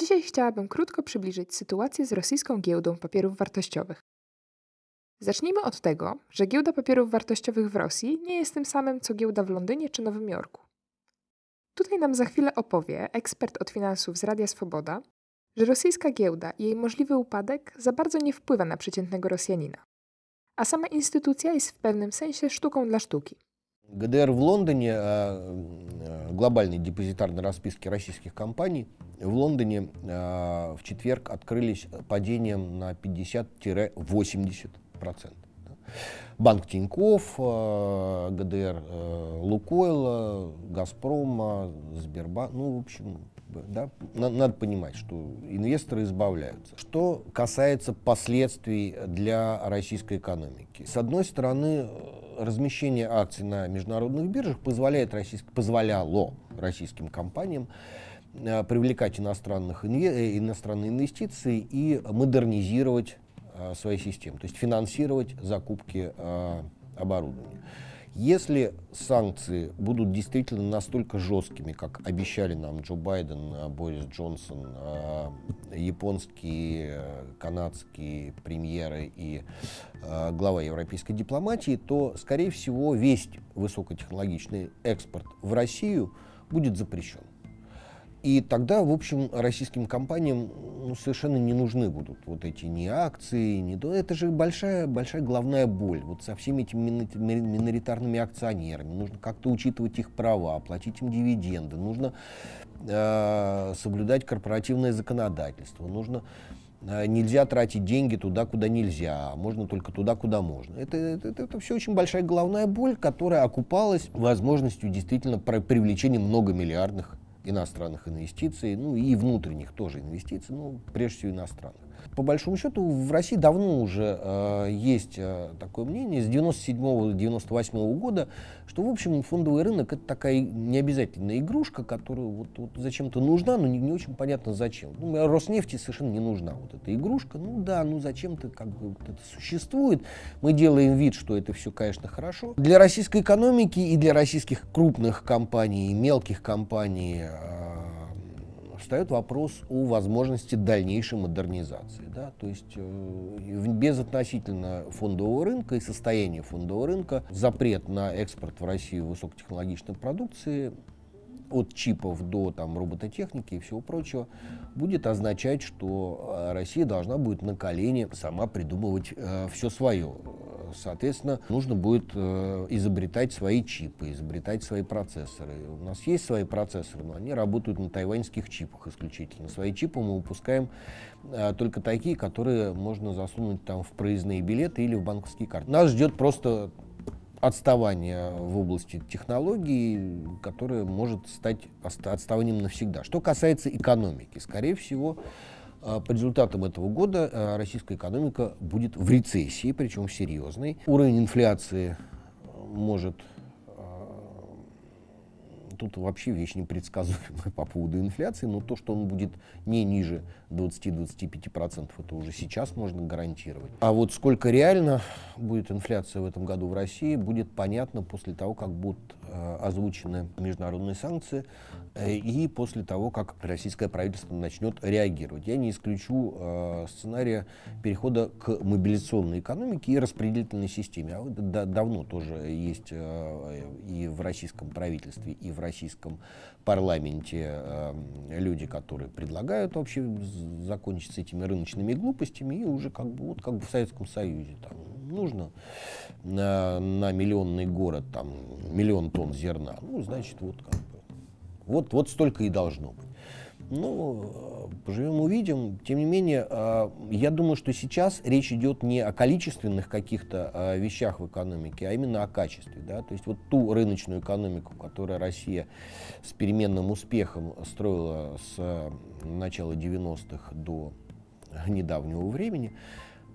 Dzisiaj chciałabym krótko przybliżyć sytuację z rosyjską giełdą papierów wartościowych. Zacznijmy od tego, że giełda papierów wartościowych w Rosji nie jest tym samym co giełda w Londynie czy Nowym Jorku. Tutaj nam za chwilę opowie ekspert od finansów z Radia Swoboda, że rosyjska giełda i jej możliwy upadek za bardzo nie wpływa na przeciętnego Rosjanina. A sama instytucja jest w pewnym sensie sztuką dla sztuki. ГДР в Лондоне, а, э, глобальной депозитарной расписки российских компаний, в Лондоне а, в четверг открылись падением на 50-80%. Банк Тиньков, а, ГДР э, Лукойла, Газпрома, Сбербанк, ну, в общем, да, надо понимать, что инвесторы избавляются. Что касается последствий для российской экономики. С одной стороны, э, размещение акций на международных биржах позволяет российск... позволяло российским компаниям э, привлекать иностранных инве... Э, иностранные инвестиции и модернизировать а, свои системы, то есть финансировать закупки а, оборудования. Если санкции будут действительно настолько жесткими, как обещали нам Джо Байден, э, Борис Джонсон, э, японские, э, канадские премьеры и глава европейской дипломатии, то, скорее всего, весь высокотехнологичный экспорт в Россию будет запрещен. И тогда, в общем, российским компаниям ну, совершенно не нужны будут вот эти ни акции, ни... Это же большая, большая главная боль. Вот со всеми этими миноритарными акционерами. Нужно как-то учитывать их права, оплатить им дивиденды. Нужно э, соблюдать корпоративное законодательство. Нужно э, нельзя тратить деньги туда, куда нельзя, а можно только туда, куда можно. Это, это, это все очень большая головная боль, которая окупалась возможностью действительно про привлечения многомиллиардных иностранных инвестиций, ну и внутренних тоже инвестиций, ну прежде всего иностранных. По большому счету в России давно уже э, есть э, такое мнение с 97-98 года, что в общем фондовый рынок это такая необязательная игрушка, которая вот, вот зачем-то нужна, но не, не очень понятно зачем. Ну, Роснефти совершенно не нужна вот эта игрушка. Ну да, ну зачем-то как бы вот это существует. Мы делаем вид, что это все, конечно, хорошо. Для российской экономики и для российских крупных компаний, мелких компаний э, встает вопрос о возможности дальнейшей модернизации. Да? То есть э, безотносительно фондового рынка и состояния фондового рынка запрет на экспорт в Россию высокотехнологичной продукции от чипов до там, робототехники и всего прочего, будет означать, что э, Россия должна будет на колени сама придумывать э, все свое. Соответственно, нужно будет э, изобретать свои чипы, изобретать свои процессоры. У нас есть свои процессоры, но они работают на тайваньских чипах исключительно. Свои чипы мы выпускаем э, только такие, которые можно засунуть там в проездные билеты или в банковские карты. Нас ждет просто отставание в области технологий, которое может стать отставанием навсегда. Что касается экономики, скорее всего, э, по результатам этого года э, российская экономика будет в рецессии, причем серьезной. Уровень инфляции может тут вообще вещь непредсказуемая по поводу инфляции, но то, что он будет не ниже 20-25%, это уже сейчас можно гарантировать. А вот сколько реально будет инфляция в этом году в России, будет понятно после того, как будут Э, озвучены международные санкции, э, и после того, как российское правительство начнет реагировать. Я не исключу э, сценария перехода к мобилизационной экономике и распределительной системе. А это давно тоже есть и в российском правительстве, и в российском парламенте люди, которые предлагают вообще закончить с этими рыночными глупостями, и уже как бы, вот как бы в Советском Союзе там, нужно на, на миллионный город, там, миллион тонн зерна, ну, значит, вот как бы, вот, вот столько и должно быть. Ну, э, поживем, увидим. Тем не менее, э, я думаю, что сейчас речь идет не о количественных каких-то э, вещах в экономике, а именно о качестве. Да? То есть вот ту рыночную экономику, которую Россия с переменным успехом строила с начала 90-х до недавнего времени,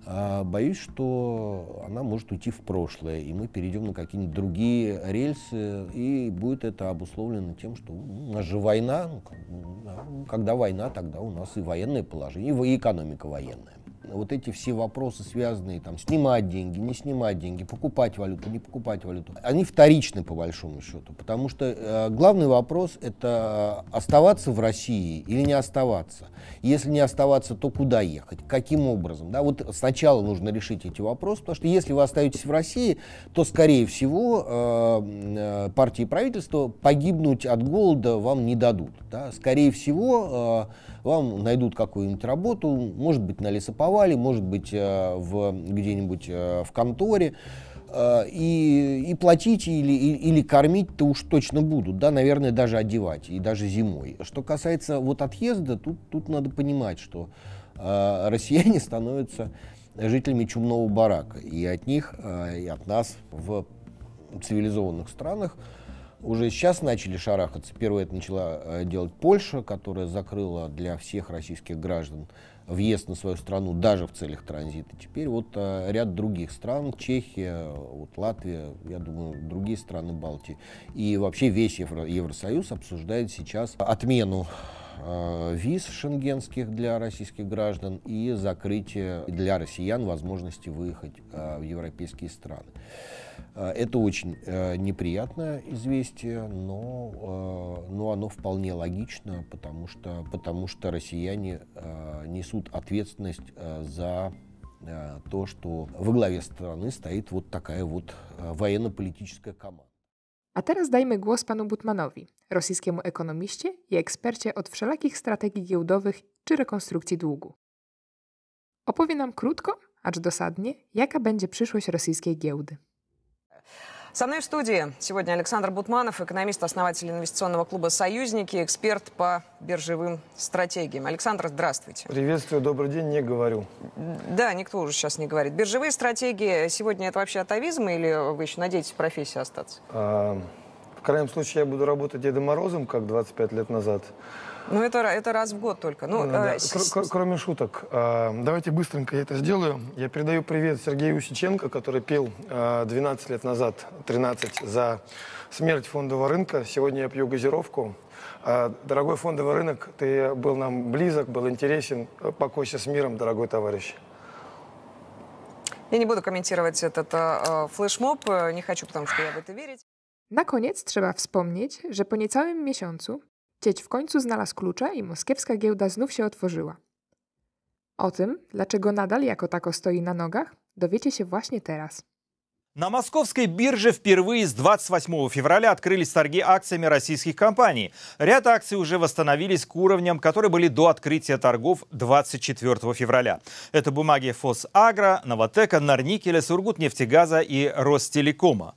а, боюсь, что она может уйти в прошлое, и мы перейдем на какие-нибудь другие рельсы, и будет это обусловлено тем, что ну, у нас же война, ну, когда война, тогда у нас и военное положение, и экономика военная вот эти все вопросы, связанные там снимать деньги, не снимать деньги, покупать валюту, не покупать валюту, они вторичны по большому счету, потому что э, главный вопрос это оставаться в России или не оставаться. Если не оставаться, то куда ехать, каким образом, да? Вот сначала нужно решить эти вопросы, потому что если вы остаетесь в России, то скорее всего э, э партии правительства погибнуть от голода вам не дадут, да? Скорее всего э, вам найдут какую-нибудь работу, может быть, на лесоповале, может быть, э, в, где-нибудь э, в конторе. Э, и, и платить или, или, или кормить-то уж точно будут, да, наверное, даже одевать, и даже зимой. Что касается вот отъезда, тут, тут надо понимать, что э, россияне становятся жителями чумного барака, и от них, э, и от нас в цивилизованных странах уже сейчас начали шарахаться. Первое это начала э, делать Польша, которая закрыла для всех российских граждан въезд на свою страну даже в целях транзита. Теперь вот а, ряд других стран, Чехия, вот Латвия, я думаю, другие страны Балтии и вообще весь Евросоюз обсуждает сейчас отмену Э, виз шенгенских для российских граждан и закрытие для россиян возможности выехать э, в европейские страны. Э, это очень неприятное известие, но, но оно вполне логично, потому что, потому что россияне несут ответственность за то, что во главе страны стоит вот такая вот военно-политическая команда. A teraz dajmy głos panu Butmanowi, rosyjskiemu ekonomiście i ekspercie od wszelakich strategii giełdowych czy rekonstrukcji długu. Opowie nam krótko, acz dosadnie, jaka będzie przyszłość rosyjskiej giełdy. Со мной в студии сегодня Александр Бутманов, экономист, основатель инвестиционного клуба «Союзники», эксперт по биржевым стратегиям. Александр, здравствуйте. Приветствую, добрый день, не говорю. Да, никто уже сейчас не говорит. Биржевые стратегии, сегодня это вообще атовизм или вы еще надеетесь в профессии остаться? А, в крайнем случае, я буду работать Дедом Морозом, как 25 лет назад. Ну, это, это раз в год только. Ну, да. э, Кр кроме шуток, э, давайте быстренько я это сделаю. Я передаю привет Сергею Усиченко, который пил э, 12 лет назад, 13, за смерть фондового рынка. Сегодня я пью газировку. Э, дорогой фондовый рынок, ты был нам близок, был интересен. Покойся с миром, дорогой товарищ. Я не буду комментировать этот э, э флешмоб, э, не хочу, потому что я в это верить. Na koniec trzeba wspomnieć, że po niecałym miesiącu Cieć w końcu znalazł klucze i moskiewska giełda znów się otworzyła. O tym, dlaczego nadal jako tako stoi na nogach, dowiecie się właśnie teraz. На московской бирже впервые с 28 февраля открылись торги акциями российских компаний. Ряд акций уже восстановились к уровням, которые были до открытия торгов 24 февраля. Это бумаги ФосАгро, Новотека, Нарникеля, Сургутнефтегаза и Ростелекома.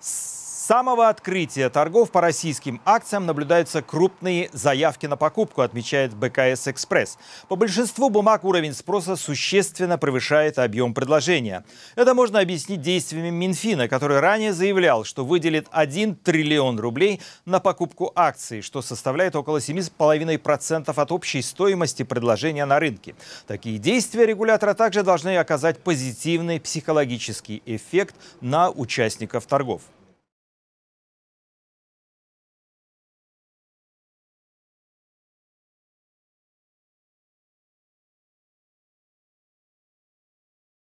С самого открытия торгов по российским акциям наблюдаются крупные заявки на покупку, отмечает БКС «Экспресс». По большинству бумаг уровень спроса существенно превышает объем предложения. Это можно объяснить действиями Минфина, который ранее заявлял, что выделит 1 триллион рублей на покупку акций, что составляет около 7,5% от общей стоимости предложения на рынке. Такие действия регулятора также должны оказать позитивный психологический эффект на участников торгов.